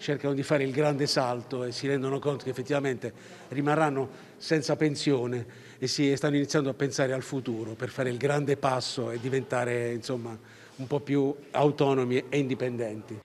cercano di fare il grande salto e si rendono conto che effettivamente rimarranno senza pensione e, si, stanno iniziando a pensare al futuro per fare il grande passo e diventare insomma, un po' più autonomi e indipendenti.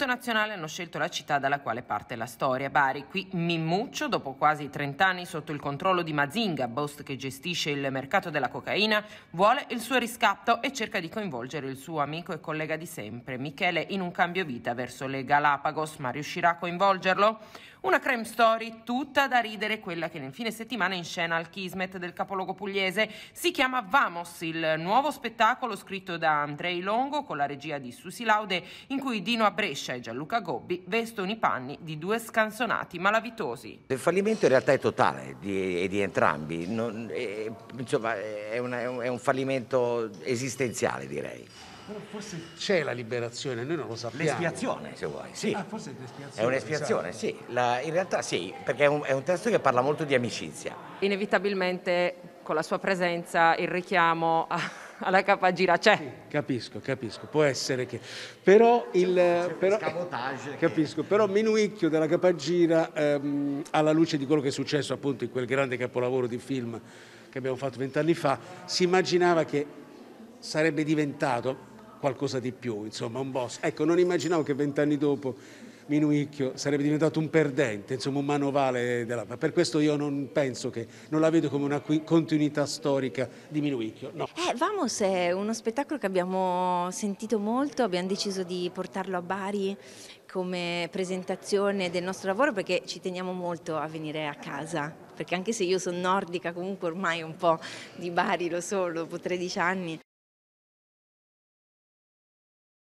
L'Istituto Nazionale hanno scelto la città dalla quale parte la storia, Bari. Qui Mimmuccio, dopo quasi 30 anni sotto il controllo di Mazinga, boss che gestisce il mercato della cocaina, vuole il suo riscatto e cerca di coinvolgere il suo amico e collega di sempre, Michele, in un cambio vita verso le Galapagos, ma riuscirà a coinvolgerlo? Una crime story tutta da ridere, quella che nel fine settimana in scena al Kismet del capoluogo pugliese. Si chiama Vamos, il nuovo spettacolo scritto da Andrei Longo con la regia di Susi Laude, in cui Dino a Brescia Coluccia Gianluca Gobbi vestono i panni di due scansonati malavitosi. Il fallimento in realtà è totale di, di entrambi, non, è, insomma è, una, è, un, fallimento esistenziale direi. forse c'è la liberazione, noi non lo sappiamo. L'espiazione, se vuoi, sì. Ah, forse è l'espiazione. È un'espiazione, esatto. sì. La, in realtà sì, perché è un, è un, testo che parla molto di amicizia. Inevitabilmente, con la sua presenza, il richiamo a, alla capagira c'è. Cioè. Sì, capisco, capisco, può essere che... Però il... Però, eh, capisco, però Minuicchio della capagira ehm, alla luce di quello che è successo appunto in quel grande capolavoro di film che abbiamo fatto vent'anni fa, si immaginava che sarebbe diventato qualcosa di più, insomma un boss. Ecco, non immaginavo che vent'anni dopo Minuicchio sarebbe diventato un perdente, insomma un manovale della... Per questo io non penso che, non la vedo come una continuità storica di Minuicchio. No. Eh, Vamos è uno spettacolo che abbiamo sentito molto, abbiamo deciso di portarlo a Bari come presentazione del nostro lavoro perché ci teniamo molto a venire a casa, perché anche se io sono nordica comunque ormai un po' di Bari lo so, dopo 13 anni.